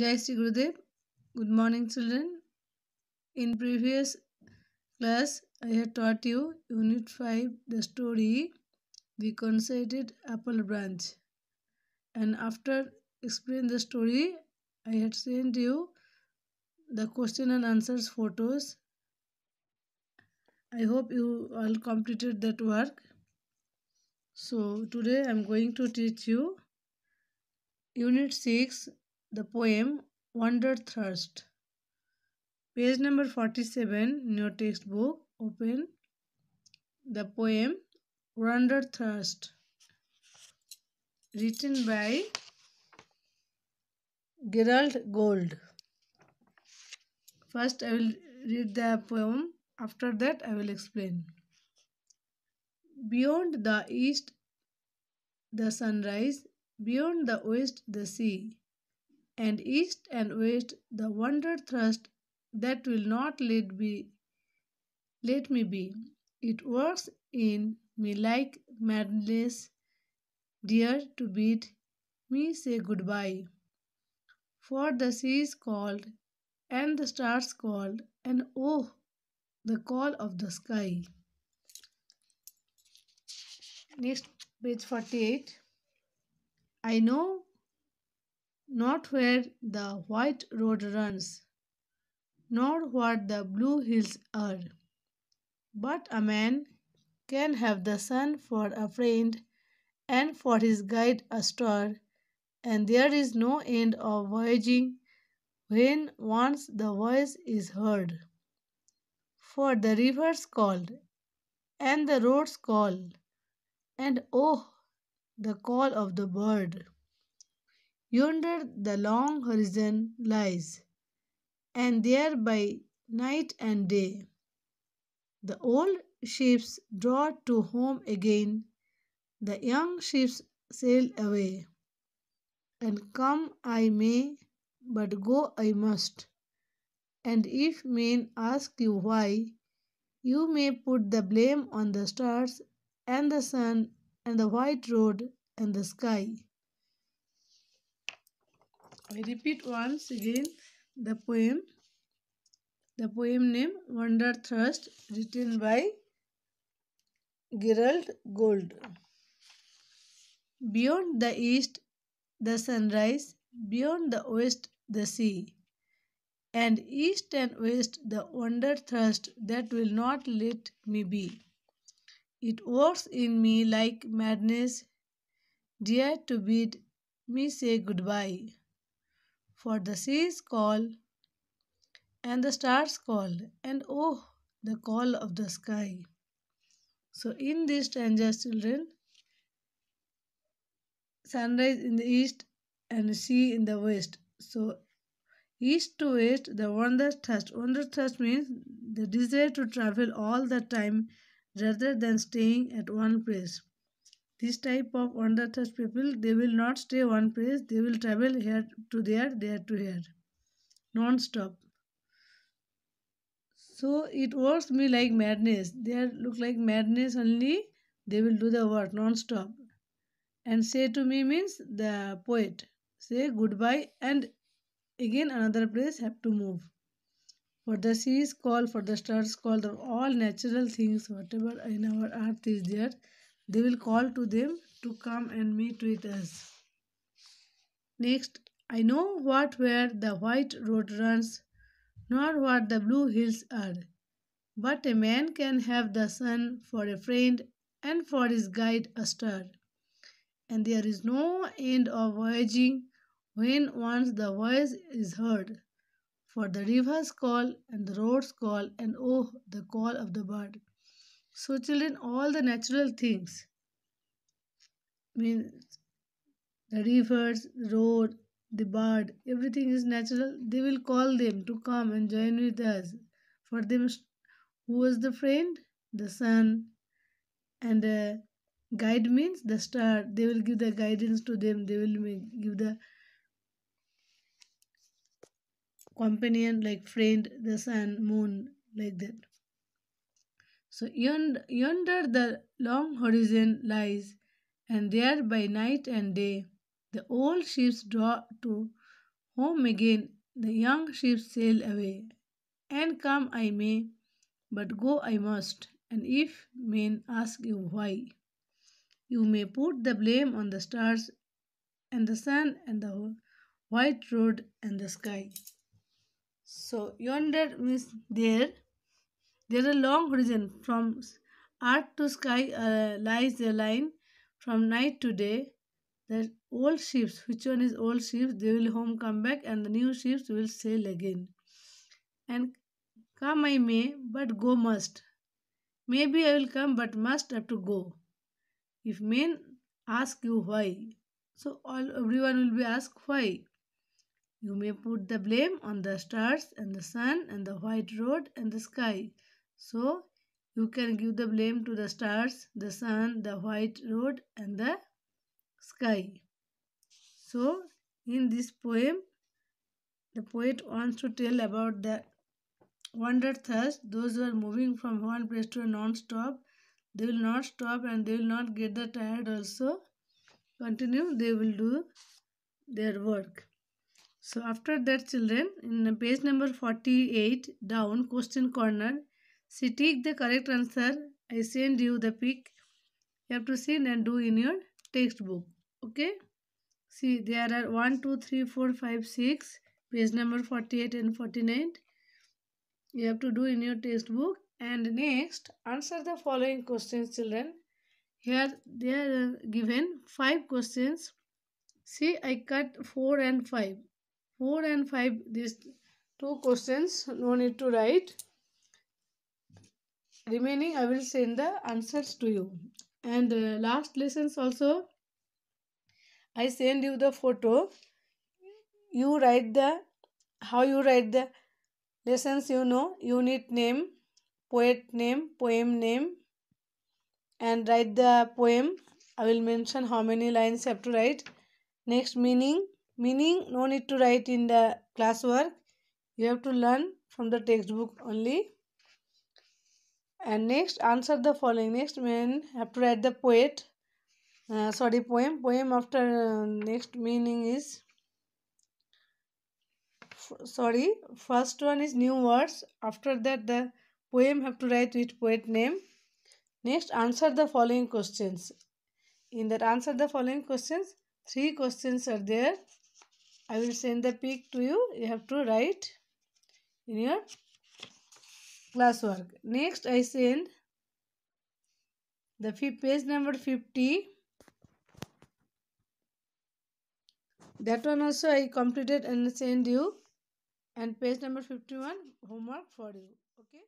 Jai Sri Gurudev. Good morning, children. In previous class, I had taught you Unit 5, the story, the concerted apple branch. And after explain the story, I had sent you the question and answers photos. I hope you all completed that work. So today I am going to teach you Unit 6 the poem Wanderthrust. Page number 47 New your textbook. Open the poem Wanderthrust written by Gerald Gold. First I will read the poem. After that I will explain. Beyond the east the sunrise, beyond the west the sea and east and west the wonder thrust that will not let be let me be. It works in me like madness, dear to bid me say goodbye. For the seas called, and the stars called, and oh, the call of the sky. Next page 48. I know not where the white road runs, nor what the blue hills are. But a man can have the sun for a friend, and for his guide a star, and there is no end of voyaging when once the voice is heard. For the rivers call, and the roads call, and oh, the call of the bird. Yonder the long horizon lies, and there by night and day the old ships draw to home again, the young ships sail away. And come I may, but go I must. And if men ask you why, you may put the blame on the stars and the sun and the white road and the sky. I repeat once again the poem. The poem name "Wonder Thrust" written by Gerald Gold. Beyond the east, the sunrise, beyond the west, the sea. And east and west, the wonder thrust that will not let me be. It works in me like madness, dear to bid me say goodbye for the sea's call and the stars call and oh the call of the sky so in this stanzas children sunrise in the east and sea in the west so east to west the wanderthirst thirst means the desire to travel all the time rather than staying at one place this type of underthrust people, they will not stay one place, they will travel here to there, there to here, non-stop. So it works me like madness. They look like madness only, they will do the work non-stop. And say to me means the poet, say goodbye and again another place have to move. For the sea's call, for the stars call, all natural things, whatever in our earth is there, they will call to them to come and meet with us. Next, I know what where the white road runs, nor what the blue hills are. But a man can have the sun for a friend and for his guide a star. And there is no end of voyaging when once the voice is heard. For the rivers call and the roads call, and oh, the call of the bird. So, children, all the natural things Means the rivers, road, the bird, everything is natural. They will call them to come and join with us. For them, who was the friend? The sun. And uh, guide means the star. They will give the guidance to them. They will make, give the companion like friend, the sun, moon, like that. So yonder, yonder the long horizon lies and there by night and day. The old ships draw to home again, the young ships sail away. And come I may, but go I must, and if men ask you why, you may put the blame on the stars and the sun and the white road and the sky. So yonder means there. There is a long horizon, from earth to sky uh, lies the line from night to day the old ships which one is old ships they will home come back and the new ships will sail again and come i may but go must maybe i will come but must have to go if men ask you why so all everyone will be asked why you may put the blame on the stars and the sun and the white road and the sky so you can give the blame to the stars, the sun, the white road and the sky. So, in this poem, the poet wants to tell about the wanderthirst, those who are moving from one place to non-stop. They will not stop and they will not get the tired also. Continue, they will do their work. So after that children, in page number 48 down, question corner, See, take the correct answer. I send you the pic. You have to send and do in your textbook. Okay. See, there are 1, 2, 3, 4, 5, 6, page number 48 and 49. You have to do in your textbook. And next, answer the following questions, children. Here, they are uh, given 5 questions. See, I cut 4 and 5. 4 and 5, these two questions, no need to write remaining i will send the answers to you and uh, last lessons also i send you the photo you write the how you write the lessons you know unit name poet name poem name and write the poem i will mention how many lines have to write next meaning meaning no need to write in the classwork you have to learn from the textbook only and next answer the following next when have to write the poet uh, sorry poem poem after uh, next meaning is sorry first one is new words after that the poem have to write with poet name next answer the following questions in that answer the following questions three questions are there i will send the pic to you you have to write in your classwork. Next I send the page number 50. That one also I completed and send you. And page number 51 homework for you. Okay.